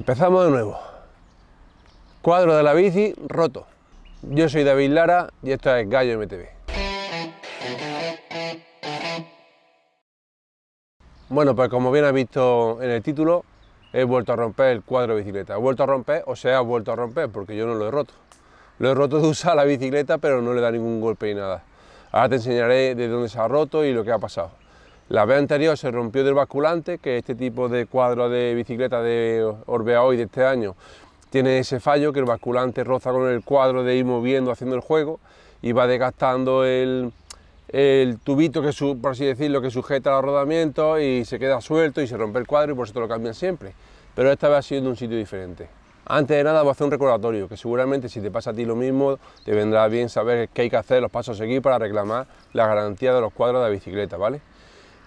Empezamos de nuevo. Cuadro de la bici roto. Yo soy David Lara y esto es Gallo MTV. Bueno, pues como bien has visto en el título, he vuelto a romper el cuadro de bicicleta. He vuelto a romper, o sea, ha vuelto a romper, porque yo no lo he roto. Lo he roto de usar la bicicleta, pero no le da ningún golpe ni nada. Ahora te enseñaré de dónde se ha roto y lo que ha pasado. La vez anterior se rompió del basculante, que este tipo de cuadro de bicicleta de Orbea Hoy de este año tiene ese fallo, que el basculante roza con el cuadro de ir moviendo, haciendo el juego, y va desgastando el, tubito, que su, por así decirlo, que sujeta los rodamientos y se queda suelto y se rompe el cuadro y por eso lo cambian siempre. Pero esta vez ha sido en un sitio diferente. Antes de nada, voy a hacer un recordatorio, que seguramente si te pasa a ti lo mismo, te vendrá bien saber qué hay que hacer, los pasos a seguir para reclamar la garantía de los cuadros de bicicleta, ¿vale?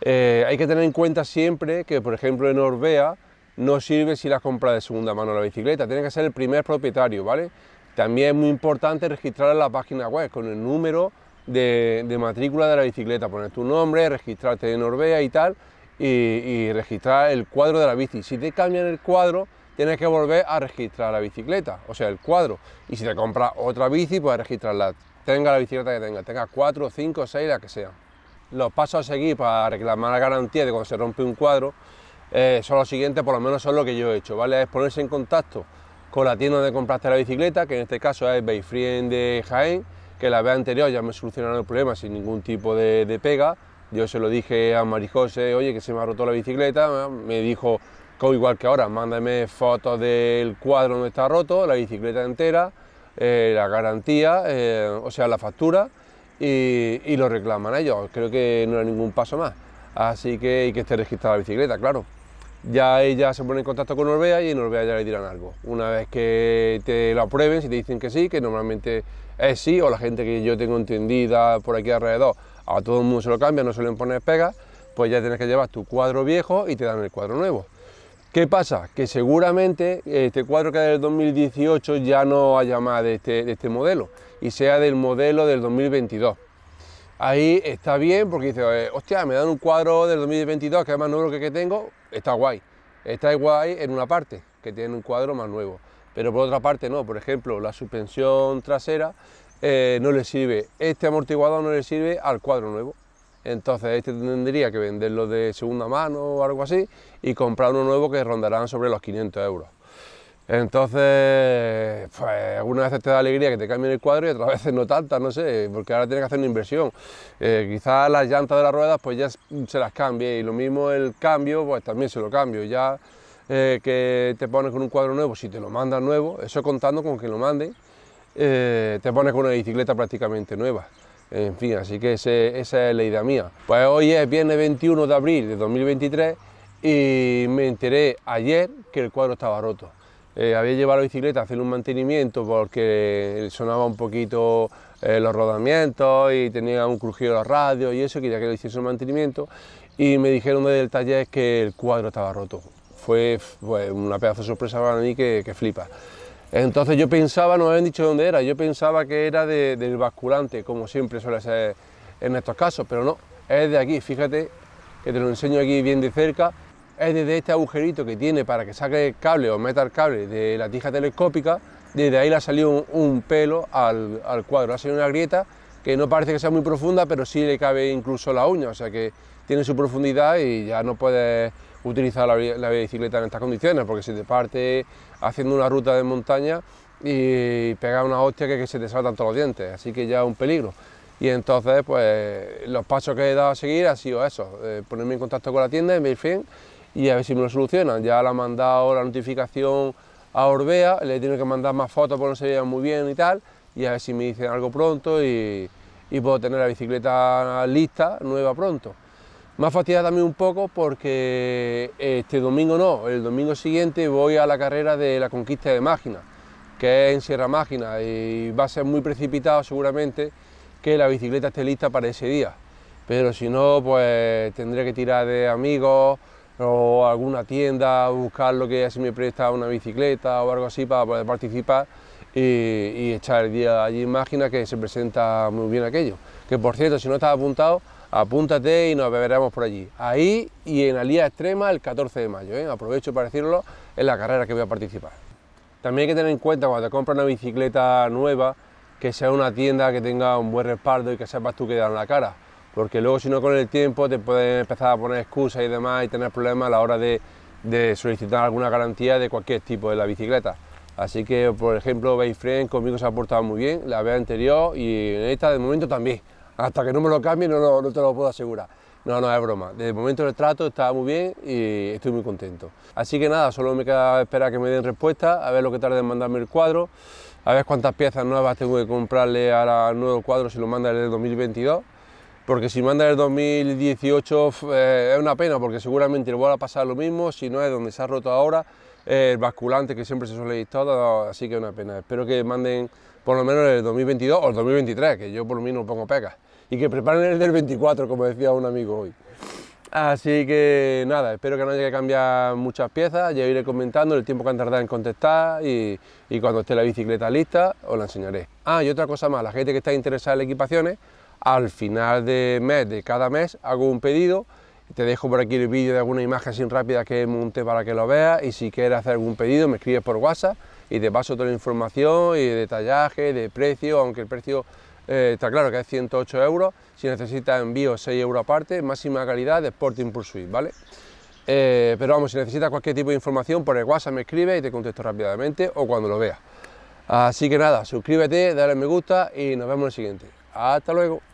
Eh, hay que tener en cuenta siempre que, por ejemplo, en Orbea no sirve si la compra de segunda mano la bicicleta, tiene que ser el primer propietario, ¿vale? También es muy importante registrar en la página web con el número de, matrícula de la bicicleta, poner tu nombre, registrarte en Orbea y tal, y, registrar el cuadro de la bici. Si te cambian el cuadro, tienes que volver a registrar la bicicleta, o sea, el cuadro. Y si te compras otra bici, puedes registrarla, tenga la bicicleta que tenga, tenga 4, 5, seis, la que sea los pasos a seguir para reclamar la garantía de cuando se rompe un cuadro eh, son los siguientes, por lo menos son lo que yo he hecho, ¿vale? Es ponerse en contacto con la tienda donde compraste la bicicleta, que en este caso es Bayfriend de Jaén, que la vez anterior ya me solucionaron el problema sin ningún tipo de, pega. Yo se lo dije a Marijose, oye, que se me ha roto la bicicleta, me dijo, como igual que ahora, mándame fotos del cuadro donde está roto, la bicicleta entera, eh, la garantía, eh, o sea, la factura y, lo reclaman a ellos. Creo que no era ningún paso más. Así que hay que estar registrada la bicicleta, claro. Ya ella se pone en contacto con Norvea y en Norvea ya le dirán algo. Una vez que te lo aprueben, si te dicen que sí, que normalmente es sí, o la gente que yo tengo entendida por aquí alrededor, a todo el mundo se lo cambia, no suelen poner pegas, pues ya tienes que llevar tu cuadro viejo y te dan el cuadro nuevo. ¿Qué pasa? Que seguramente este cuadro que es del 2018 ya no haya más este, de este, modelo y sea del modelo del 2022. Ahí está bien porque dice, hostia, me dan un cuadro del 2022 que es más nuevo que el que tengo, está guay. Está guay en una parte, que tiene un cuadro más nuevo. Pero por otra parte no, por ejemplo, la suspensión trasera eh, no le sirve, este amortiguador no le sirve al cuadro nuevo entonces este tendría que venderlo de segunda mano o algo así y comprar uno nuevo que rondarán sobre los 500 euros. Entonces, pues algunas veces te da alegría que te cambien el cuadro y otras veces no tantas, no sé, porque ahora tienes que hacer una inversión. Eh, quizás las llantas de las ruedas pues ya se las cambie y lo mismo el cambio pues también se lo cambio. Ya eh, que te pones con un cuadro nuevo, si te lo mandan nuevo, eso contando con que lo mande eh, te pones con una bicicleta prácticamente nueva. En fin, así que esa es la idea mía. Pues hoy es viernes 21 de abril de 2023 y me enteré ayer que el cuadro estaba roto. Eh, había llevado la bicicleta a hacer un mantenimiento porque sonaba un poquito eh, los rodamientos y tenía un crujido la radio y eso, quería que le hiciese un mantenimiento y me dijeron desde el taller que el cuadro estaba roto. Fue una pedazo de sorpresa para mí que, que flipa. Entonces yo pensaba, no me habían dicho dónde era, yo pensaba que era del basculante, como siempre suele ser en estos casos, pero no, es de aquí, fíjate que te lo enseño aquí bien de cerca, es desde este agujerito que tiene para que saque el cable o meta el cable de la tija telescópica, desde ahí le ha salido un, pelo al, al, cuadro, ha salido una grieta que no parece que sea muy profunda, pero sí le cabe incluso la uña, o sea que tiene su profundidad y ya no puedes utilizar la, bicicleta en estas condiciones, porque si te parte haciendo una ruta de montaña y pega una hostia que, se te saltan todos los dientes, así que ya es un peligro. Y entonces, pues los pasos que he dado a seguir han sido eso, eh, ponerme en contacto con la tienda, en fin, y a ver si me lo solucionan. Ya le han mandado la notificación a Orbea, le he que mandar más fotos porque no se veían muy bien y tal, y a ver si me dicen algo pronto y, y puedo tener la bicicleta lista, nueva pronto. ...más ha también un poco porque eh, este domingo no, el domingo siguiente voy a la carrera de la conquista de Mágina, que es en Sierra Mágina y va a ser muy precipitado seguramente que la bicicleta esté lista para ese día. Pero si no, pues tendré que tirar de amigos o alguna tienda, buscar lo que se me presta una bicicleta o algo así para poder participar y, y echar el día allí en Mágina que se presenta muy bien aquello. Que por cierto, si no estás apuntado, apúntate y nos veremos por allí. Ahí y en Alía Extrema el 14 de mayo, ¿eh? aprovecho para decirlo, ...en la carrera que voy a participar. También hay que tener en cuenta cuando te compras una bicicleta nueva, que sea una tienda que tenga un buen respaldo y que sepas tú que dar la cara, porque luego si no con el tiempo te pueden empezar a poner excusas y demás y tener problemas a la hora de, solicitar alguna garantía de cualquier tipo de la bicicleta. Así que, por ejemplo, Bayfriend conmigo se ha portado muy bien, la vez anterior y en esta de momento también hasta que no me lo cambie no, te lo puedo asegurar. No, no, es broma. Desde el momento del trato está muy bien y estoy muy contento. Así que nada, solo me queda esperar a que me den respuesta, a ver lo que tarda en mandarme el cuadro, a ver cuántas piezas nuevas tengo que comprarle al nuevo cuadro si lo en el 2022. Porque si manda el 2018 eh, es una pena, porque seguramente le va a pasar lo mismo, si no es donde se ha roto ahora, el basculante que siempre se suele todo, así que es una pena. Espero que manden por lo menos el 2022 o el 2023, que yo por lo menos pongo pegas... Y que preparen el del 24, como decía un amigo hoy. Así que nada, espero que no haya que cambiar muchas piezas, ya iré comentando el tiempo que han tardado en contestar y, cuando esté la bicicleta lista os la enseñaré. Ah, y otra cosa más, la gente que está interesada en equipaciones, al final de mes, de cada mes, hago un pedido te dejo por aquí el vídeo de alguna imagen sin rápida que monte para que lo veas y si quieres hacer algún pedido me escribes por WhatsApp y te paso toda la información y detallaje, de precio, aunque el precio eh, está claro que es 108 euros, si necesitas envío 6 euros aparte, máxima calidad de Sporting Pursuit, ¿vale? Eh, pero vamos, si necesitas cualquier tipo de información, por el WhatsApp me escribe y te contesto rápidamente o cuando lo veas. Así que nada, suscríbete, dale me gusta y nos vemos en el siguiente. Hasta luego.